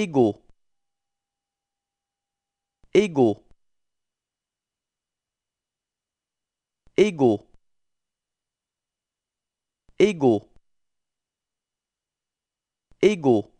Ego. Ego. Ego. Ego. Ego.